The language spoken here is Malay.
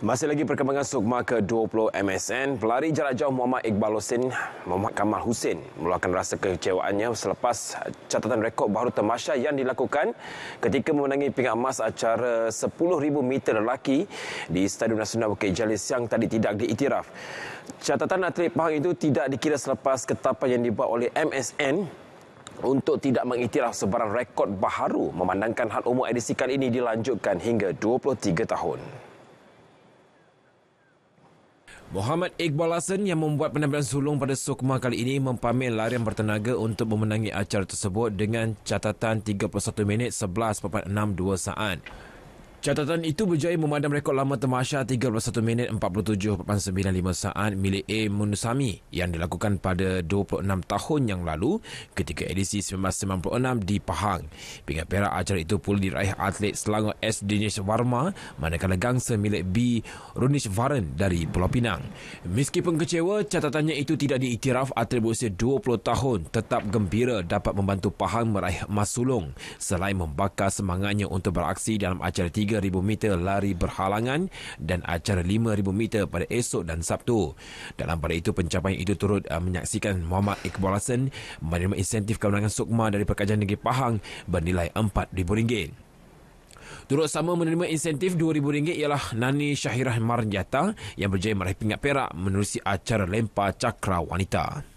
Masih lagi perkembangan Sukma ke-20 MSN, pelari jarak jauh Muhammad Iqbal Hussein, Muhammad Kamal Hussein meluahkan rasa kecewaannya selepas catatan rekod baru termasya yang dilakukan ketika memenangi pingat emas acara 10,000 meter lelaki di Stadium Nasional Bukit Jalil yang tadi tidak diiktiraf. Catatan atlet Pahang itu tidak dikira selepas ketapan yang dibuat oleh MSN untuk tidak mengiktiraf sebarang rekod baharu memandangkan hal umur edisi kali ini dilanjutkan hingga 23 tahun. Muhammad Iqbal Hassan yang membuat penampilan sulung pada Sukma kali ini mempamer larian bertenaga untuk memenangi acara tersebut dengan catatan 31 minit 11.62 saat. Catatan itu berjaya memadam rekod lama termasya 31 minit 47.95 saat milik A. Munusami yang dilakukan pada 26 tahun yang lalu ketika edisi 1996 di Pahang. Pingat perak acara itu pula diraih atlet Selangor S. Dinesh Warma manakala gangsa milik B. Runish Varan dari Pulau Pinang. Meskipun kecewa, catatannya itu tidak diiktiraf atlet berusia 20 tahun tetap gembira dapat membantu Pahang meraih emas sulung selain membakar semangatnya untuk beraksi dalam acara 3000 meter lari berhalangan dan acara 5000 meter pada esok dan Sabtu. Dalam pada itu pencapaian itu turut uh, menyaksikan Muhammad Iqbal Hassan menerima insentif kemenangan sukma dari Pekerjaan Negeri Pahang bernilai RM4000. Turut sama menerima insentif RM2,000 ialah Nani Syahirah Marjata yang berjaya meraih pingat perak menerusi acara lempar cakra wanita.